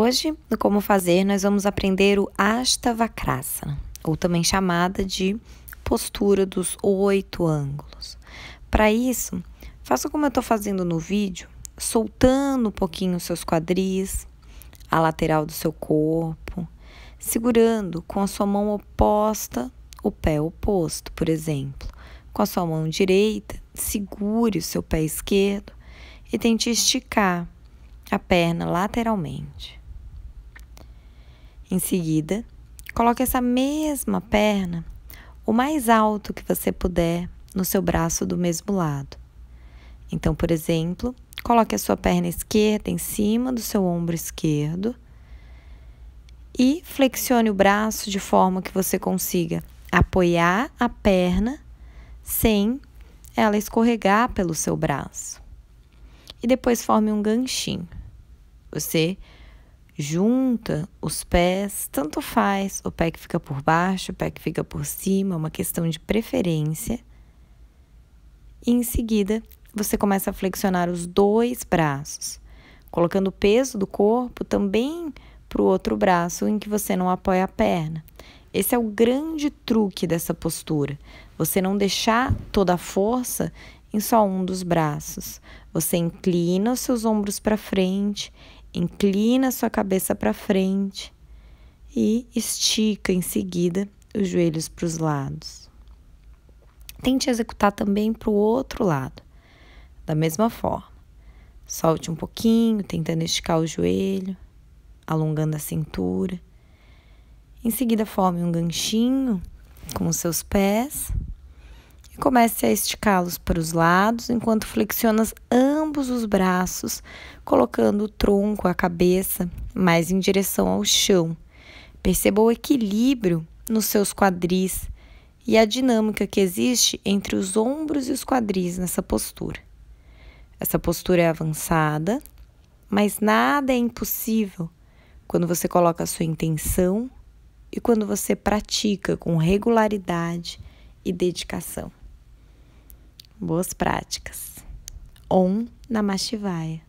Hoje, no Como Fazer, nós vamos aprender o Ashtavakrasana, ou também chamada de postura dos oito ângulos. Para isso, faça como eu estou fazendo no vídeo, soltando um pouquinho os seus quadris, a lateral do seu corpo, segurando com a sua mão oposta o pé oposto, por exemplo. Com a sua mão direita, segure o seu pé esquerdo e tente esticar a perna lateralmente. Em seguida, coloque essa mesma perna o mais alto que você puder no seu braço do mesmo lado. Então, por exemplo, coloque a sua perna esquerda em cima do seu ombro esquerdo e flexione o braço de forma que você consiga apoiar a perna sem ela escorregar pelo seu braço. E depois forme um ganchinho. Você junta os pés, tanto faz o pé que fica por baixo, o pé que fica por cima, é uma questão de preferência. E em seguida, você começa a flexionar os dois braços, colocando o peso do corpo também para o outro braço em que você não apoia a perna. Esse é o grande truque dessa postura. Você não deixar toda a força em só um dos braços. Você inclina os seus ombros para frente Inclina sua cabeça para frente e estica em seguida os joelhos para os lados. Tente executar também para o outro lado, da mesma forma. Solte um pouquinho, tentando esticar o joelho, alongando a cintura. Em seguida, forme um ganchinho com os seus pés e comece a esticá-los para os lados enquanto flexiona ambas ambos os braços, colocando o tronco, a cabeça mais em direção ao chão. Perceba o equilíbrio nos seus quadris e a dinâmica que existe entre os ombros e os quadris nessa postura. Essa postura é avançada, mas nada é impossível quando você coloca a sua intenção e quando você pratica com regularidade e dedicação. Boas práticas. On na Shivaya.